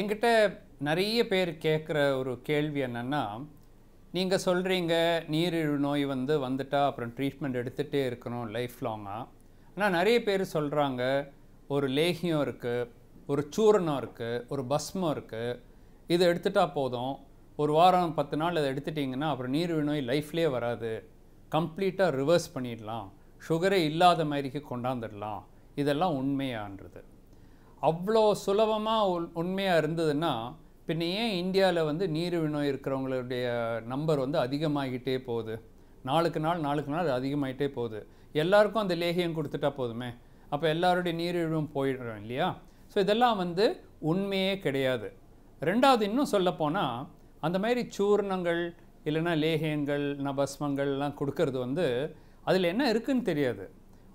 எங்கிட்ட நிறைய பேர் கேட்குற ஒரு கேள்வி என்னென்னா நீங்கள் சொல்கிறீங்க நீரிழிவு நோய் வந்து வந்துட்டால் அப்புறம் ட்ரீட்மெண்ட் எடுத்துகிட்டே இருக்கணும் லைஃப் லாங்காக ஆனால் நிறைய பேர் சொல்கிறாங்க ஒரு லேகியம் இருக்குது ஒரு சூரணம் இருக்குது ஒரு பஸ்மம் இருக்குது இதை எடுத்துட்டால் போதும் ஒரு வாரம் பத்து நாள் அதை எடுத்துட்டிங்கன்னா அப்புறம் நீரிழிவு நோய் லைஃப்லேயே வராது கம்ப்ளீட்டாக ரிவர்ஸ் பண்ணிடலாம் சுகரே இல்லாத மாதிரிக்கு கொண்டாந்துடலாம் இதெல்லாம் உண்மையான்றது அவ்வளோ சுலபமாக உண்மையாக இருந்ததுன்னா பின்ன ஏன் இந்தியாவில் வந்து நீரிழிவு நோய் இருக்கிறவங்களுடைய நம்பர் வந்து அதிகமாகிட்டே போகுது நாளுக்கு நாள் நாளுக்கு நாள் அதிகமாகிட்டே போகுது எல்லாருக்கும் அந்த லேகியம் கொடுத்துட்டா போதுமே அப்போ எல்லாருடைய நீரிழிவும் போயிடும் இல்லையா ஸோ இதெல்லாம் வந்து உண்மையே கிடையாது ரெண்டாவது இன்னும் சொல்லப்போனால் அந்த மாதிரி சூர்ணங்கள் இல்லைன்னா லேகியங்கள் நபஸ்மங்கள்லாம் கொடுக்கறது வந்து அதில் என்ன இருக்குதுன்னு தெரியாது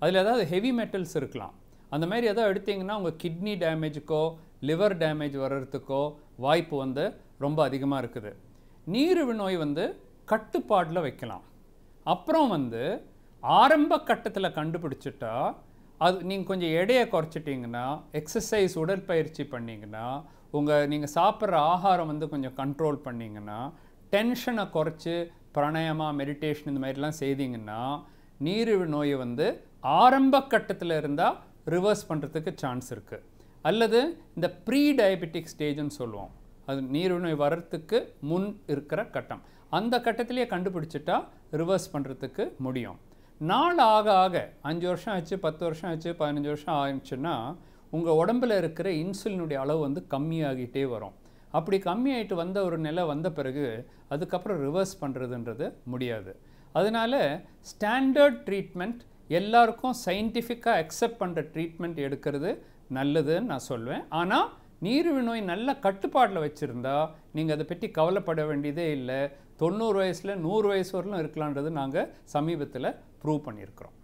அதில் ஏதாவது ஹெவி மெட்டல்ஸ் இருக்கலாம் அந்த மாதிரி எதோ எடுத்திங்கன்னா உங்கள் கிட்னி டேமேஜுக்கோ லிவர் டேமேஜ் வர்றதுக்கோ வாய்ப்பு வந்து ரொம்ப அதிகமாக இருக்குது நீரிழிவு நோய் வந்து கட்டுப்பாட்டில் வைக்கலாம் அப்புறம் வந்து ஆரம்ப கட்டத்தில் கண்டுபிடிச்சிட்டா அது நீங்கள் கொஞ்சம் எடையை குறைச்சிட்டிங்கன்னா எக்ஸசைஸ் உடற்பயிற்சி பண்ணிங்கன்னா உங்கள் நீங்கள் சாப்பிட்ற ஆகாரம் வந்து கொஞ்சம் கண்ட்ரோல் பண்ணிங்கன்னா டென்ஷனை குறைச்சி பிராணாயமா மெடிடேஷன் இந்த மாதிரிலாம் செய்திங்கன்னா நீரிழிவு நோயை வந்து ஆரம்ப கட்டத்தில் இருந்தால் ரிவர்ஸ் பண்ணுறதுக்கு சான்ஸ் இருக்குது அல்லது இந்த ப்ரீ டயபெட்டிக் ஸ்டேஜ்னு சொல்லுவோம் அது நீரிழிவு வர்றதுக்கு முன் இருக்கிற கட்டம் அந்த கட்டத்திலேயே கண்டுபிடிச்சிட்டா ரிவர்ஸ் பண்ணுறதுக்கு முடியும் நாள் ஆக ஆக அஞ்சு வருஷம் ஆச்சு பத்து வருஷம் ஆச்சு பதினஞ்சு வருஷம் ஆயிடுச்சுன்னா உங்கள் உடம்பில் இருக்கிற இன்சுலினுடைய அளவு வந்து கம்மியாகிட்டே வரும் அப்படி கம்மியாயிட்டு வந்த ஒரு நிலை வந்த பிறகு அதுக்கப்புறம் ரிவர்ஸ் பண்ணுறதுன்றது முடியாது அதனால் ஸ்டாண்டர்ட் ட்ரீட்மெண்ட் எல்லாருக்கும் சயின்டிஃபிக்காக அக்செப்ட் பண்ணுற ட்ரீட்மெண்ட் எடுக்கிறது நல்லதுன்னு நான் சொல்வேன் ஆனால் நீரிழிவு நோய் நல்ல கட்டுப்பாட்டில் வச்சுருந்தா நீங்கள் அதை பற்றி கவலைப்பட வேண்டியதே இல்லை தொண்ணூறு வயசில் நூறு வயசு வரலும் இருக்கலான்றது நாங்கள் சமீபத்தில் ப்ரூவ் பண்ணியிருக்கிறோம்